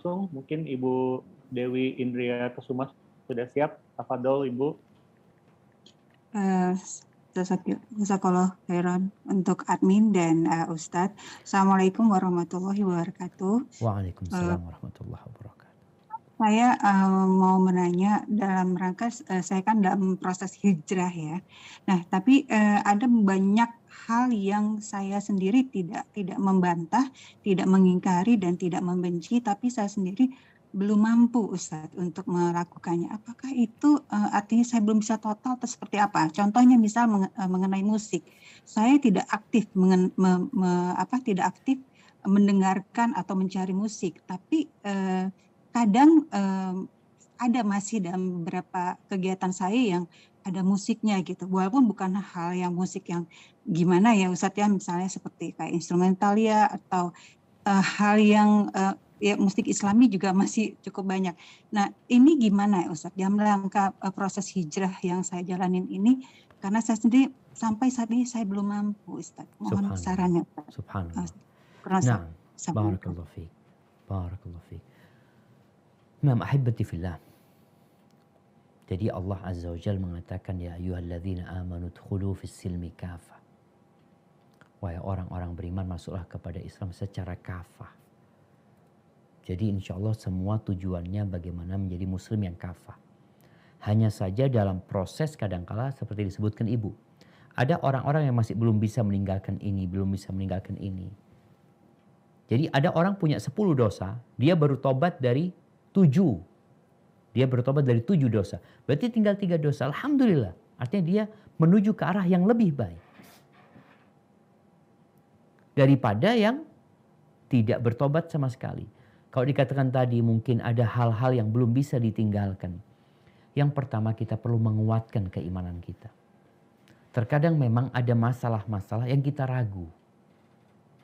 langsung mungkin Ibu Dewi Indria Kesuma sudah siap. Tafadol Ibu. Uh, eh, kalau khairan untuk admin dan uh, Ustadz. Assalamualaikum warahmatullahi wabarakatuh. Waalaikumsalam uh, warahmatullahi wabarakatuh saya um, mau menanya dalam rangka uh, saya kan dalam proses hijrah ya. Nah, tapi uh, ada banyak hal yang saya sendiri tidak tidak membantah, tidak mengingkari dan tidak membenci, tapi saya sendiri belum mampu Ustadz untuk melakukannya. Apakah itu uh, artinya saya belum bisa total atau seperti apa? Contohnya misal mengenai musik. Saya tidak aktif mengen, me, me, apa tidak aktif mendengarkan atau mencari musik, tapi uh, kadang um, ada masih dalam beberapa kegiatan saya yang ada musiknya gitu. Walaupun bukan hal yang musik yang gimana ya Ustadz ya misalnya seperti kayak instrumental ya atau uh, hal yang uh, ya musik islami juga masih cukup banyak. Nah ini gimana ya Ustadz dalam rangka uh, proses hijrah yang saya jalanin ini karena saya sendiri sampai saat ini saya belum mampu Ustadz. Mohon sarannya Ustadz. Subhanallah. Uh, nah, barakallahu Fik Barakallahu Fik Imam ahibati fillah. Jadi Allah Azza wa Jal mengatakan ya ayuhalladzina amanu tukhulu fis silmi kafa. Wahai orang-orang beriman masuklah kepada Islam secara kafah. Jadi insya Allah semua tujuannya bagaimana menjadi muslim yang kafah. Hanya saja dalam proses kadangkala seperti disebutkan ibu. Ada orang-orang yang masih belum bisa meninggalkan ini, belum bisa meninggalkan ini. Jadi ada orang punya 10 dosa, dia baru tobat dari tujuh. Dia bertobat dari tujuh dosa. Berarti tinggal tiga dosa. Alhamdulillah. Artinya dia menuju ke arah yang lebih baik. Daripada yang tidak bertobat sama sekali. Kalau dikatakan tadi mungkin ada hal-hal yang belum bisa ditinggalkan. Yang pertama kita perlu menguatkan keimanan kita. Terkadang memang ada masalah-masalah yang kita ragu.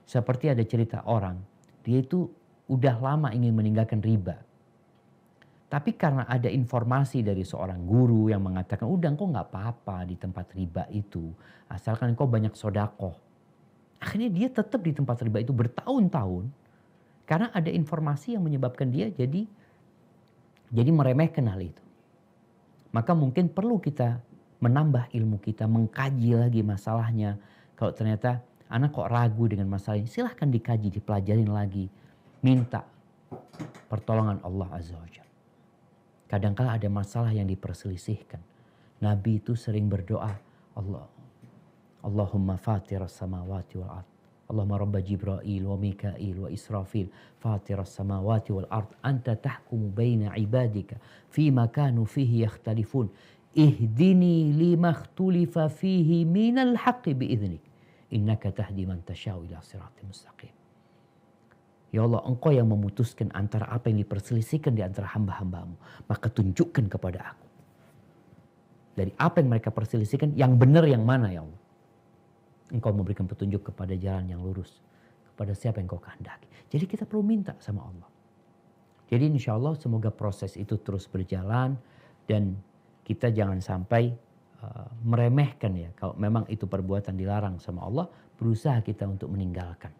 Seperti ada cerita orang, dia itu udah lama ingin meninggalkan riba. Tapi karena ada informasi dari seorang guru yang mengatakan, udah kok gak apa-apa di tempat riba itu, asalkan kau banyak sodako, Akhirnya dia tetap di tempat riba itu bertahun-tahun, karena ada informasi yang menyebabkan dia jadi jadi meremehkan hal itu. Maka mungkin perlu kita menambah ilmu kita, mengkaji lagi masalahnya. Kalau ternyata anak kok ragu dengan masalah ini, silahkan dikaji, dipelajarin lagi. Minta pertolongan Allah Azza wa Jalla. Kadangkala ada masalah yang diperselisihkan. Nabi itu sering berdoa, Allah, Allahumma fatir samawati wal ard. Allahumma rabba Jibril wa Mikail wa Israfil fatir samawati wal ard anta tahkumu baina ibadika fi makanu fihi yakhtalifun ihdini lima ikhtulifa fihi minal haqqi biiznik. innaka tahdi man tashau ila Ya Allah engkau yang memutuskan antara apa yang diperselisihkan di antara hamba-hambamu. Maka tunjukkan kepada aku. Dari apa yang mereka perselisihkan, yang benar yang mana ya Allah. Engkau memberikan petunjuk kepada jalan yang lurus. Kepada siapa yang kau kehendaki. Jadi kita perlu minta sama Allah. Jadi insya Allah semoga proses itu terus berjalan. Dan kita jangan sampai uh, meremehkan ya. Kalau memang itu perbuatan dilarang sama Allah. Berusaha kita untuk meninggalkan.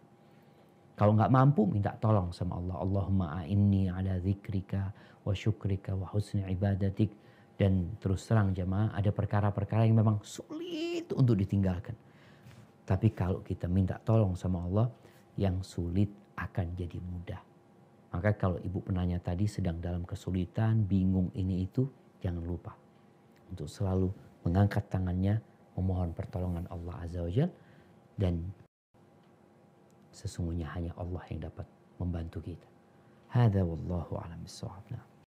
Kalau nggak mampu minta tolong sama Allah. Allahumma a'inni ala zikrika wa syukrika wa husni ibadatik. Dan terus terang jemaah ada perkara-perkara yang memang sulit untuk ditinggalkan. Tapi kalau kita minta tolong sama Allah yang sulit akan jadi mudah. Maka kalau ibu penanya tadi sedang dalam kesulitan, bingung ini itu, jangan lupa untuk selalu mengangkat tangannya memohon pertolongan Allah Azza wa Jal. dan sesungguhnya hanya Allah yang dapat membantu kita. Hada wallahu alam bisawab. Nah.